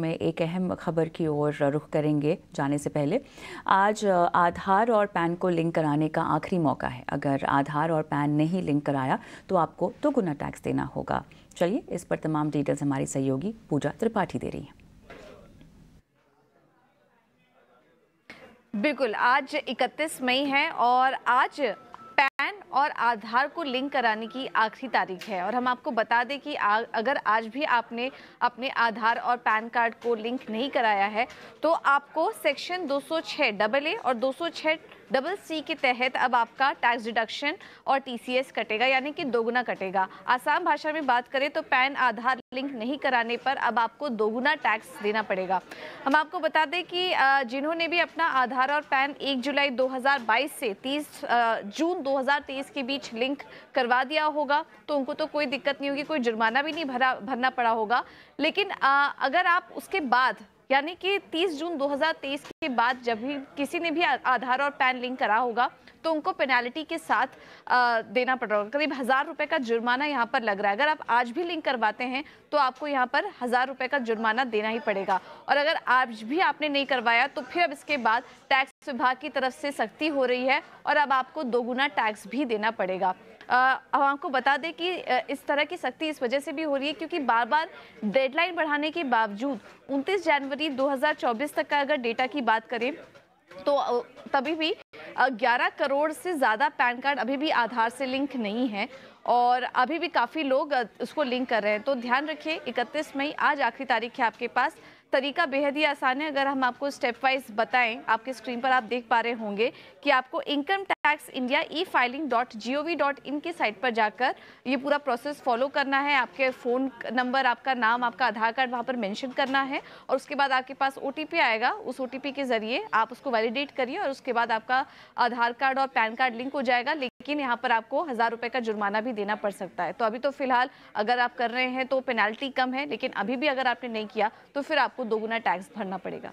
में एक अहम खबर की ओर रुख करेंगे जाने से पहले आज आधार और पैन को लिंक कराने का आखिरी मौका है अगर आधार और पैन नहीं लिंक कराया तो आपको दो तो गुना टैक्स देना होगा चलिए इस पर तमाम डिटेल्स हमारी सहयोगी पूजा त्रिपाठी दे रही हैं बिल्कुल आज 31 मई है और आज और आधार को लिंक कराने की आखिरी तारीख है और हम आपको बता दें कि आ, अगर आज भी आपने अपने आधार और पैन कार्ड को लिंक नहीं कराया है तो आपको सेक्शन 206 डबल ए और 206 डबल सी के तहत अब आपका टैक्स डिडक्शन और टीसीएस कटेगा यानी कि दोगुना कटेगा आसाम भाषा में बात करें तो पैन आधार लिंक नहीं कराने पर अब आपको दोगुना टैक्स देना पड़ेगा हम आपको बता दें कि जिन्होंने भी अपना आधार और पैन एक जुलाई दो से तीस जून दो के बीच लिंक करवा दिया होगा तो उनको तो कोई दिक्कत नहीं होगी कोई जुर्माना भी नहीं भरा भरना पड़ा होगा लेकिन अगर आप उसके बाद यानी कि 30 जून 2023 के बाद जब भी किसी ने भी आधार और पैन लिंक करा होगा तो उनको पेनाल्टी के साथ आ, देना पड़ रहा होगा करीब हज़ार रुपये का जुर्माना यहाँ पर लग रहा है अगर आप आज भी लिंक करवाते हैं तो आपको यहाँ पर हज़ार रुपये का जुर्माना देना ही पड़ेगा और अगर आज भी आपने नहीं करवाया तो फिर अब इसके बाद टैक्स विभाग की तरफ से सख्ती हो रही है और अब आपको दोगुना टैक्स भी देना पड़ेगा अब आपको बता दें कि इस तरह की सख्ती इस वजह से भी हो रही है क्योंकि बार बार डेडलाइन बढ़ाने के बावजूद उनतीस जनवरी करीब 2024 तक का अगर डेटा की बात करें तो तभी भी 11 करोड़ से ज़्यादा पैन कार्ड अभी भी आधार से लिंक नहीं है और अभी भी काफ़ी लोग उसको लिंक कर रहे हैं तो ध्यान रखिए 31 मई आज आखिरी तारीख है आपके पास तरीका बेहद ही आसान है अगर हम आपको स्टेप वाइज बताएं आपके स्क्रीन पर आप देख पा रहे होंगे कि आपको income tax India e filing dot g o v dot in की साइट पर जाकर ये पूरा प्रोसेस फॉलो करना है आपके फ़ोन नंबर आपका नाम आपका आधार कार्ड वहाँ पर मैंशन करना है और उसके बाद आपके पास ओ टी पी आएगा उस ओ टी पी के ज़रिए आप उसको वैलिडेट करिए और उसके बाद आपका आधार कार्ड और पैन कार्ड लिंक हो जाएगा लेकिन यहाँ पर आपको हज़ार रुपये का जुर्माना भी देना पड़ सकता है तो अभी तो फिलहाल अगर आप कर रहे हैं तो पेनल्टी कम है लेकिन अभी भी अगर आपने नहीं किया तो फिर आपको आपको दोगुना टैक्स भरना पड़ेगा